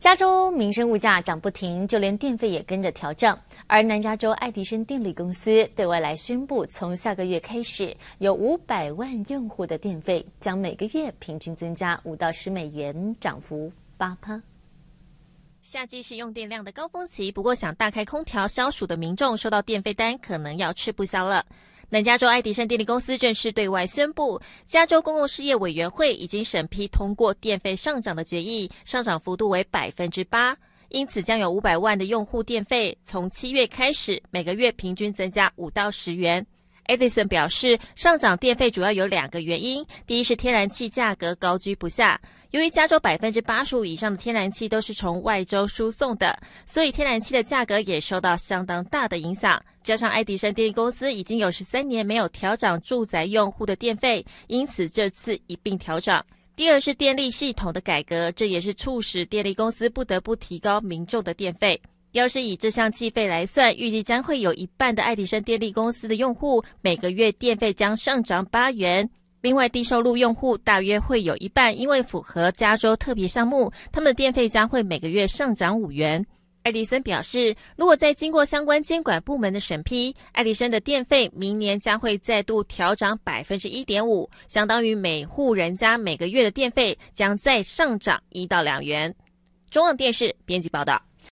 加州民生物价涨不停，就连电费也跟着调整。而南加州爱迪生电力公司对外来宣布，从下个月开始，有五百万用户的电费将每个月平均增加五到十美元，涨幅八趴。夏季是用电量的高峰期，不过想大开空调消暑的民众，收到电费单可能要吃不消了。南加州爱迪生电力公司正式对外宣布，加州公共事业委员会已经审批通过电费上涨的决议，上涨幅度为百分之八。因此，将有五百万的用户电费从七月开始，每个月平均增加五到十元。爱迪生表示，上涨电费主要有两个原因：第一是天然气价格高居不下，由于加州百分之八十五以上的天然气都是从外州输送的，所以天然气的价格也受到相当大的影响。加上爱迪生电力公司已经有十三年没有调涨住宅用户的电费，因此这次一并调涨。第二是电力系统的改革，这也是促使电力公司不得不提高民众的电费。要是以这项计费来算，预计将会有一半的爱迪生电力公司的用户每个月电费将上涨八元。另外，低收入用户大约会有一半，因为符合加州特别项目，他们的电费将会每个月上涨五元。艾迪生表示，如果再经过相关监管部门的审批，艾迪生的电费明年将会再度调涨百分之一点五，相当于每户人家每个月的电费将再上涨一到两元。中央电视编辑报道。